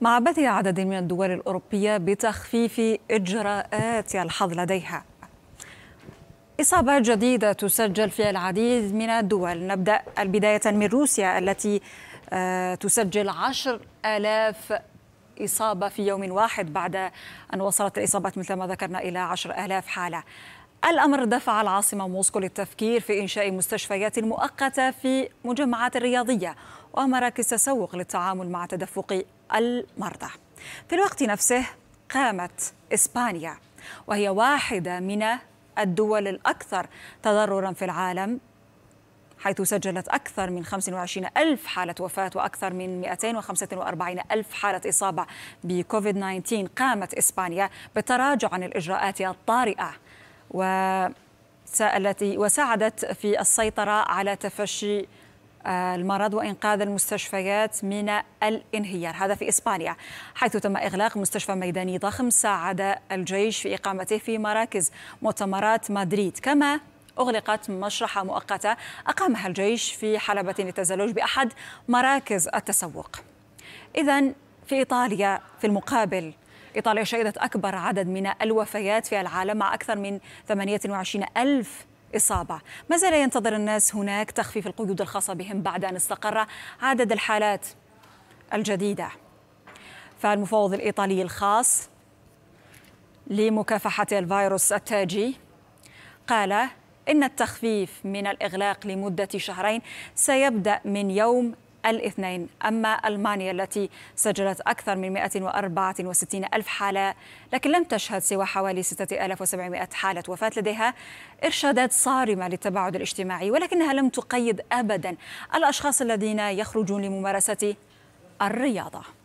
مع بدء عدد من الدول الأوروبية بتخفيف إجراءات الحظر لديها إصابات جديدة تسجل في العديد من الدول نبدأ البداية من روسيا التي آه، تسجل عشر ألاف إصابة في يوم واحد بعد أن وصلت الإصابات مثل ما ذكرنا إلى عشر ألاف حالة الأمر دفع العاصمة موسكو للتفكير في إنشاء مستشفيات مؤقتة في مجمعات الرياضية ومراكز تسوق للتعامل مع تدفق المرضى في الوقت نفسه قامت إسبانيا وهي واحدة من الدول الأكثر تضررا في العالم حيث سجلت أكثر من 25 ألف حالة وفاة وأكثر من 245 ألف حالة إصابة بكوفيد 19 قامت إسبانيا بالتراجع عن الإجراءات الطارئة و التي وساعدت في السيطرة على تفشي المرض وإنقاذ المستشفيات من الانهيار هذا في إسبانيا حيث تم إغلاق مستشفى ميداني ضخم ساعد الجيش في إقامته في مراكز مؤتمرات مدريد كما أغلقت مشرحة مؤقتة أقامها الجيش في حلبة للتزلج بأحد مراكز التسوق إذا في إيطاليا في المقابل إيطاليا شهدت أكبر عدد من الوفيات في العالم مع أكثر من 28 ألف إصابة ما زال ينتظر الناس هناك تخفيف القيود الخاصة بهم بعد أن استقر عدد الحالات الجديدة فالمفوض الإيطالي الخاص لمكافحة الفيروس التاجي قال إن التخفيف من الإغلاق لمدة شهرين سيبدأ من يوم الاثنين أما ألمانيا التي سجلت أكثر من 164 ألف حالة لكن لم تشهد سوى حوالي 6700 حالة وفاة لديها إرشادات صارمة للتباعد الاجتماعي ولكنها لم تقيد أبدا الأشخاص الذين يخرجون لممارسة الرياضة